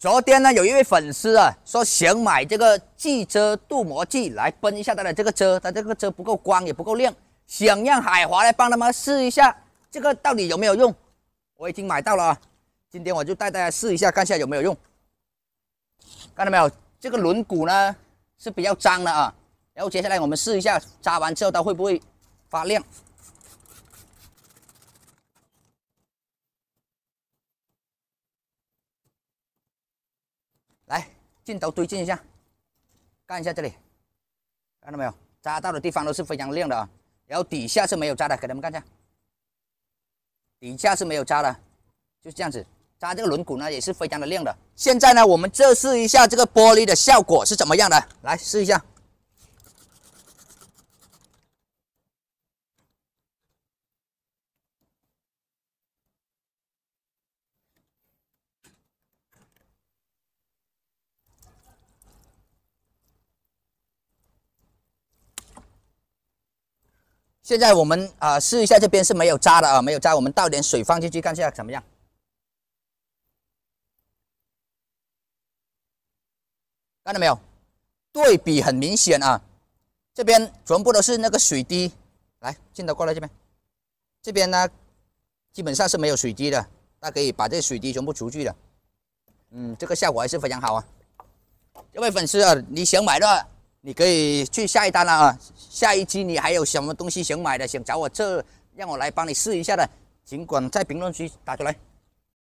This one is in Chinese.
昨天呢，有一位粉丝啊，说想买这个汽车镀膜剂来喷一下他的这个车，他这个车不够光也不够亮，想让海华来帮他们试一下，这个到底有没有用？我已经买到了啊，今天我就带大家试一下，看一下有没有用。看到没有，这个轮毂呢是比较脏的啊，然后接下来我们试一下，擦完之后它会不会发亮？来，镜头推进一下，看一下这里，看到没有？扎到的地方都是非常亮的啊，然后底下是没有扎的，给他们看一下，底下是没有扎的，就是这样子。扎这个轮毂呢，也是非常的亮的。现在呢，我们测试一下这个玻璃的效果是怎么样的，来试一下。现在我们啊试一下，这边是没有渣的啊，没有渣。我们倒点水放进去，看一下怎么样？看到没有？对比很明显啊，这边全部都是那个水滴。来，镜头过来这边，这边呢基本上是没有水滴的。它可以把这水滴全部除去的。嗯，这个效果还是非常好啊。这位粉丝啊，你想买的？你可以去下一单了啊！下一期你还有什么东西想买的，想找我这让我来帮你试一下的，尽管在评论区打出来。